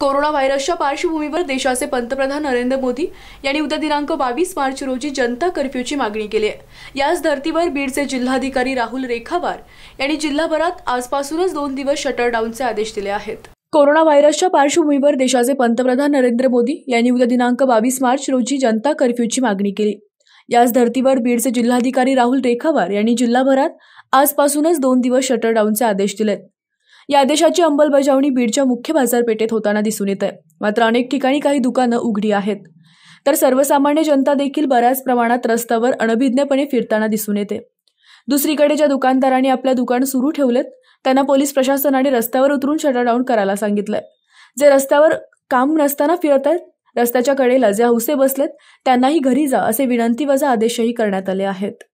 corona व्हायरसच्या पार्श्वभूमीवर देशाचे पंतप्रधान नरेंद्र मोदी यांनी उद्या दिनांक बावीस मार्च रोजी जनता कर्फ्यूची मागणी केली आहे याच धर्तीवर बीडचे जिल्हाधिकारी राहुल रेखावार यांनी जिल्हाभरात आजपासूनच दोन दिवस शटर डाऊनचे आदेश दिले आहेत कोरोना व्हायरसच्या पार्श्वभूमीवर देशाचे पंतप्रधान नरेंद्र मोदी यांनी उद्या दिनांक बावीस मार्च रोजी जनता कर्फ्यूची मागणी केली याच धर्तीवर बीडचे जिल्हाधिकारी राहुल रेखावार यांनी जिल्हाभरात आजपासूनच दोन दिवस शटरडाऊनचे आदेश दिलेत या आदेशाची अंमलबजावणी बीडच्या मुख्य बाजारपेठेत होताना दिसून येत आहे मात्र अनेक ठिकाणी काही दुकानं उघडी आहेत तर सर्वसामान्य जनता देखील बऱ्याच प्रमाणात रस्त्यावर अनभिज्ञपणे फिरताना दिसून येते दुसरीकडे ज्या दुकानदारांनी आपलं दुकान सुरू ठेवलेत त्यांना पोलीस प्रशासनाने रस्त्यावर उतरून शटर करायला सांगितलंय जे रस्त्यावर काम नसताना फिरत आहेत रस्त्याच्या कडेला जे हौसे बसलेत त्यांनाही घरी जा असे विनंती वजा आदेशही करण्यात आले आहेत